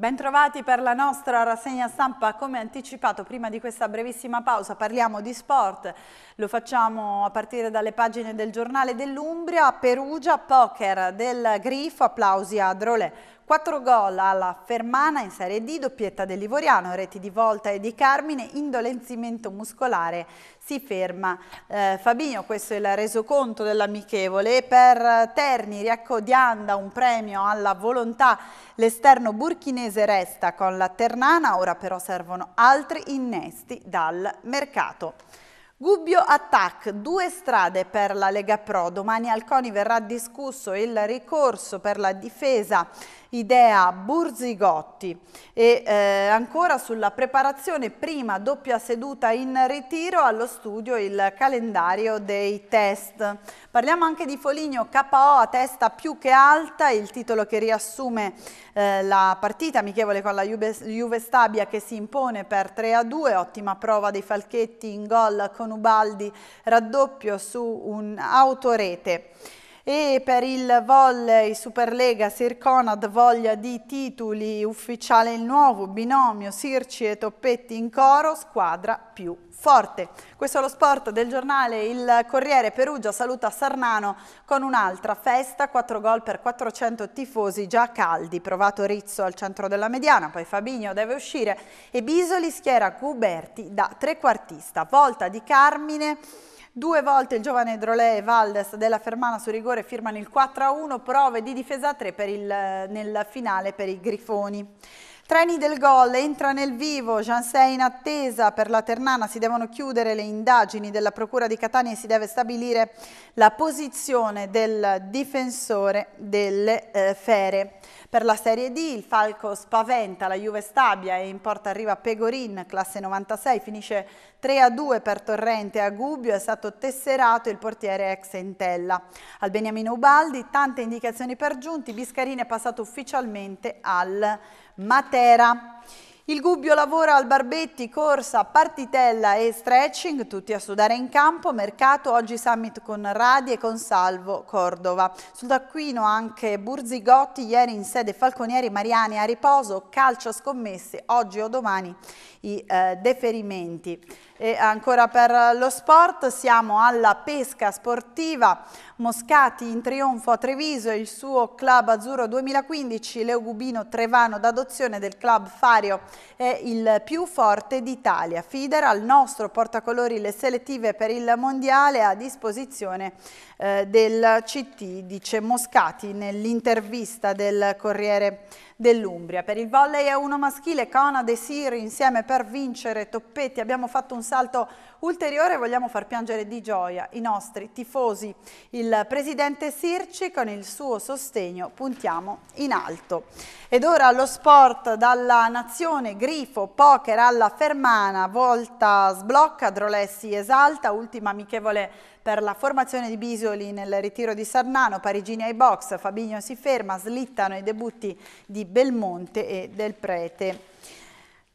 Bentrovati per la nostra rassegna stampa, come anticipato prima di questa brevissima pausa parliamo di sport, lo facciamo a partire dalle pagine del giornale dell'Umbria, Perugia, poker del Grifo, applausi a Drolet, 4 gol alla Fermana in Serie D, doppietta dell'Ivoriano, reti di Volta e di Carmine, indolenzimento muscolare, si ferma eh, Fabinho, questo è il resoconto dell'amichevole, per Terni riaccodianda un premio alla volontà, l'esterno burchinese resta con la Ternana, ora però servono altri innesti dal mercato. Gubbio Attack, due strade per la Lega Pro. Domani al CONI verrà discusso il ricorso per la difesa Idea Burzigotti e eh, ancora sulla preparazione prima doppia seduta in ritiro allo studio il calendario dei test. Parliamo anche di Foligno KO a testa più che alta, il titolo che riassume eh, la partita amichevole con la Juve, Juve Stabia che si impone per 3 a 2, ottima prova dei Falchetti in gol con Ubaldi raddoppio su un'autorete e per il volley Superlega Sirconad voglia di titoli ufficiale il nuovo binomio Sirci e Toppetti in coro squadra più forte. Questo è lo sport del giornale Il Corriere Perugia saluta Sarnano con un'altra festa, 4 gol per 400 tifosi già caldi, provato Rizzo al centro della mediana, poi Fabinho deve uscire e Bisoli schiera Guberti da trequartista, volta di Carmine Due volte il giovane Drolè e Valdes della Fermana su rigore firmano il 4-1, prove di difesa a 3 il, nel finale per i Grifoni. Treni del gol, entra nel vivo, Jean Janssè in attesa per la Ternana, si devono chiudere le indagini della Procura di Catania e si deve stabilire la posizione del difensore delle eh, fere. Per la Serie D il Falco spaventa la Juve Stabia e in porta arriva Pegorin, classe 96, finisce 3-2 per Torrente a Gubbio, è stato tesserato il portiere ex Entella. Al Beniamino Ubaldi tante indicazioni per giunti, Biscarini è passato ufficialmente al Matera. Il Gubbio lavora al Barbetti, corsa, partitella e stretching, tutti a sudare in campo, mercato, oggi summit con Radi e con Salvo Cordova. Sul taccuino anche Burzigotti, ieri in sede Falconieri Mariani a riposo, calcio scommesse, oggi o domani i eh, deferimenti. E ancora per lo sport, siamo alla pesca sportiva, Moscati in trionfo a Treviso e il suo club azzurro 2015, Leo Gubino Trevano d'adozione del club Fario, è il più forte d'Italia. Fider al nostro portacolori le selettive per il mondiale a disposizione eh, del CT, dice Moscati nell'intervista del Corriere dell'Umbria. Per il volley è uno maschile, Cona De Siri insieme per vincere Toppetti. Abbiamo fatto un salto ulteriore, e vogliamo far piangere di gioia i nostri tifosi. Il presidente Sirci con il suo sostegno puntiamo in alto. Ed ora lo sport dalla nazione, grifo, poker alla fermana, volta sblocca, Drolessi esalta, ultima amichevole per la formazione di Bisoli nel ritiro di Sarnano, Parigini ai box, Fabinho si ferma, slittano i debutti di Belmonte e del Prete.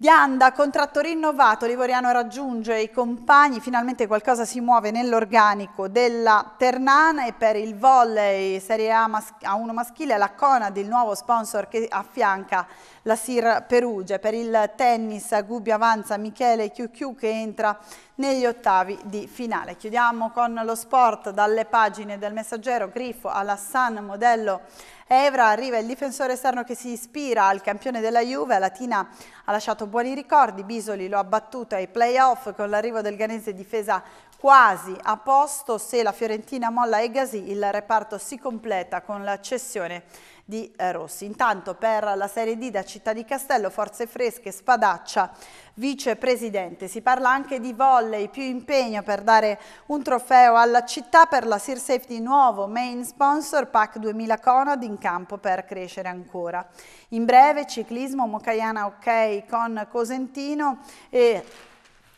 Ghianda contratto rinnovato, Livoriano raggiunge i compagni, finalmente qualcosa si muove nell'organico della Ternana e per il volley Serie A A1 maschile la Conad, il nuovo sponsor che affianca la Sir Perugia. Per il tennis Gubbio avanza Michele Chiucchiu che entra negli ottavi di finale. Chiudiamo con lo sport dalle pagine del messaggero Grifo alla San Modello Evra arriva il difensore esterno che si ispira al campione della Juve, Latina ha lasciato buoni ricordi, Bisoli lo ha battuto ai playoff con l'arrivo del Ganese difesa quasi a posto, se la Fiorentina molla Egasi il reparto si completa con la cessione di eh, Rossi. Intanto per la Serie D da Città di Castello, Forze Fresche, Spadaccia, vicepresidente. Si parla anche di volley, più impegno per dare un trofeo alla città per la Sear Safety nuovo, main sponsor PAC 2000 Conad in campo per crescere ancora. In breve ciclismo Mocaiana OK con Cosentino e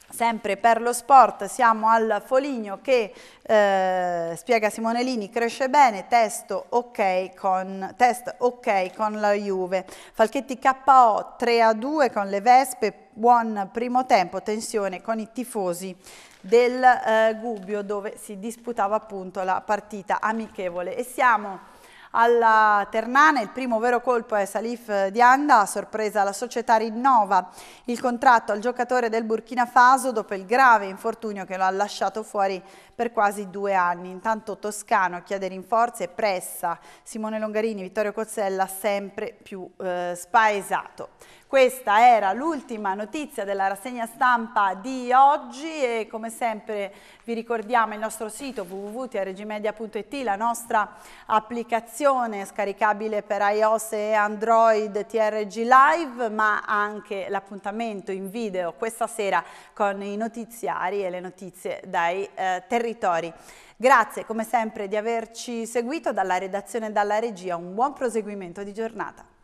Sempre per lo sport siamo al Foligno che, eh, spiega Simonellini, cresce bene, testo okay con, test ok con la Juve. Falchetti KO 3 a 2 con le Vespe, buon primo tempo, tensione con i tifosi del eh, Gubbio dove si disputava appunto la partita amichevole. E siamo alla Ternana il primo vero colpo è Salif Dianda, a sorpresa la società rinnova il contratto al giocatore del Burkina Faso dopo il grave infortunio che lo ha lasciato fuori per quasi due anni. Intanto Toscano chiede rinforzi e pressa Simone Longarini, Vittorio Cozzella sempre più eh, spaesato. Questa era l'ultima notizia della rassegna stampa di oggi e come sempre vi ricordiamo il nostro sito www.trgmedia.it, la nostra applicazione scaricabile per iOS e Android TRG Live, ma anche l'appuntamento in video questa sera con i notiziari e le notizie dai eh, territori. Grazie come sempre di averci seguito dalla redazione e dalla regia, un buon proseguimento di giornata.